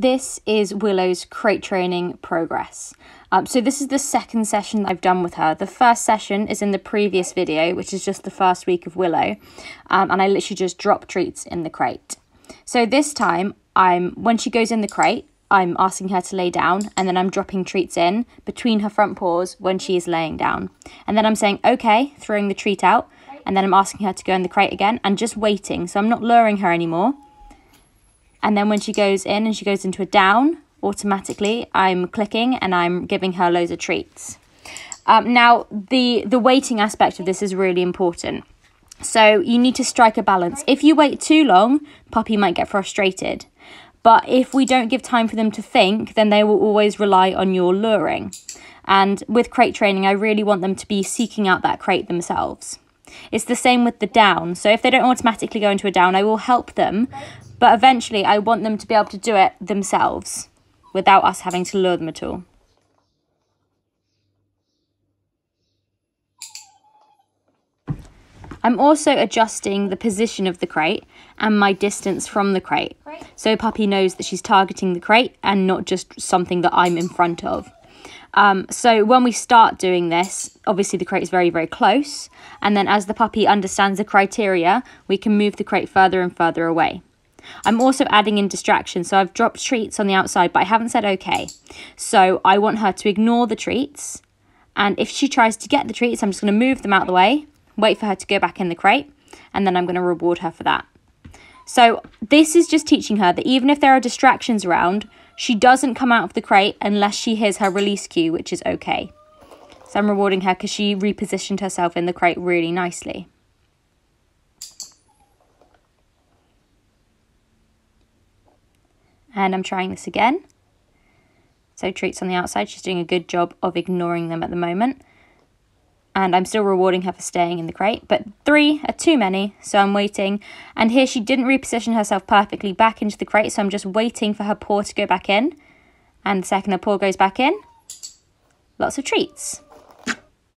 This is Willow's crate training progress. Um, so this is the second session I've done with her. The first session is in the previous video, which is just the first week of Willow. Um, and I literally just drop treats in the crate. So this time, I'm when she goes in the crate, I'm asking her to lay down and then I'm dropping treats in between her front paws when she is laying down. And then I'm saying, okay, throwing the treat out. And then I'm asking her to go in the crate again and just waiting. So I'm not luring her anymore. And then when she goes in and she goes into a down, automatically I'm clicking and I'm giving her loads of treats. Um, now, the, the waiting aspect of this is really important. So you need to strike a balance. If you wait too long, puppy might get frustrated. But if we don't give time for them to think, then they will always rely on your luring. And with crate training, I really want them to be seeking out that crate themselves. It's the same with the down. So if they don't automatically go into a down, I will help them, but eventually, I want them to be able to do it themselves without us having to lure them at all. I'm also adjusting the position of the crate and my distance from the crate. So puppy knows that she's targeting the crate and not just something that I'm in front of. Um, so when we start doing this, obviously the crate is very, very close. And then as the puppy understands the criteria, we can move the crate further and further away. I'm also adding in distractions. So I've dropped treats on the outside, but I haven't said okay. So I want her to ignore the treats. And if she tries to get the treats, I'm just going to move them out of the way, wait for her to go back in the crate, and then I'm going to reward her for that. So this is just teaching her that even if there are distractions around, she doesn't come out of the crate unless she hears her release cue, which is okay. So I'm rewarding her because she repositioned herself in the crate really nicely. and I'm trying this again. So treats on the outside, she's doing a good job of ignoring them at the moment. And I'm still rewarding her for staying in the crate, but three are too many, so I'm waiting. And here she didn't reposition herself perfectly back into the crate, so I'm just waiting for her paw to go back in. And the second her paw goes back in, lots of treats.